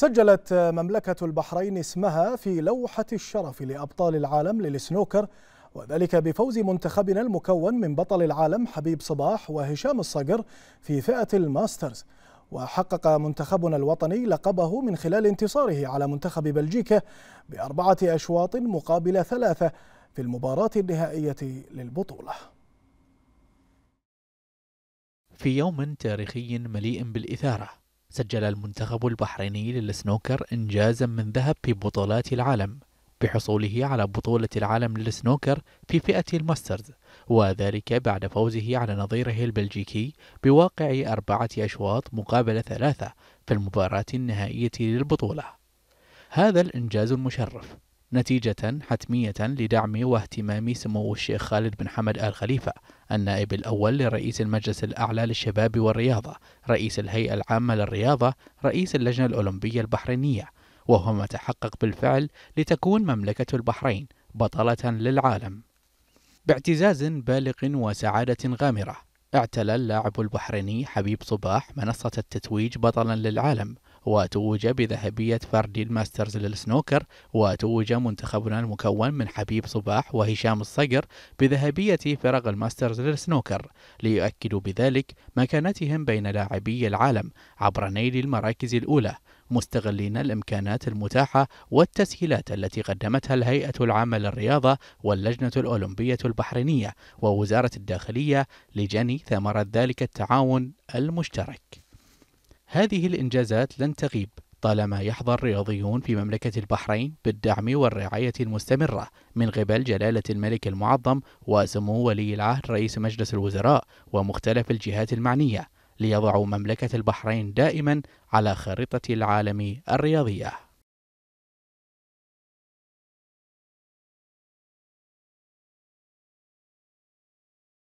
سجلت مملكة البحرين اسمها في لوحة الشرف لأبطال العالم للسنوكر وذلك بفوز منتخبنا المكون من بطل العالم حبيب صباح وهشام الصقر في فئة الماسترز وحقق منتخبنا الوطني لقبه من خلال انتصاره على منتخب بلجيكا بأربعة أشواط مقابل ثلاثة في المباراة النهائية للبطولة في يوم تاريخي مليء بالإثارة سجل المنتخب البحريني للسنوكر إنجازا من ذهب في بطولات العالم بحصوله على بطولة العالم للسنوكر في فئة الماسترز وذلك بعد فوزه على نظيره البلجيكي بواقع أربعة أشواط مقابل ثلاثة في المباراة النهائية للبطولة هذا الإنجاز المشرف نتيجة حتمية لدعم واهتمام سمو الشيخ خالد بن حمد آل خليفة النائب الأول لرئيس المجلس الأعلى للشباب والرياضة رئيس الهيئة العامة للرياضة رئيس اللجنة الأولمبية البحرينية وهو ما تحقق بالفعل لتكون مملكة البحرين بطلة للعالم باعتزاز بالغ وسعادة غامرة اعتلى اللاعب البحريني حبيب صباح منصة التتويج بطلا للعالم وتوج بذهبية فردي الماسترز للسنوكر وتوج منتخبنا المكون من حبيب صباح وهشام الصقر بذهبية فرق الماسترز للسنوكر ليؤكدوا بذلك مكانتهم بين لاعبي العالم عبر نيل المراكز الأولى مستغلين الإمكانات المتاحة والتسهيلات التي قدمتها الهيئة العامة للرياضة واللجنة الأولمبية البحرينية ووزارة الداخلية لجني ثمرة ذلك التعاون المشترك هذه الإنجازات لن تغيب طالما يحظى الرياضيون في مملكة البحرين بالدعم والرعاية المستمرة من قبل جلالة الملك المعظم وسمو ولي العهد رئيس مجلس الوزراء ومختلف الجهات المعنية ليضعوا مملكة البحرين دائما على خارطة العالم الرياضية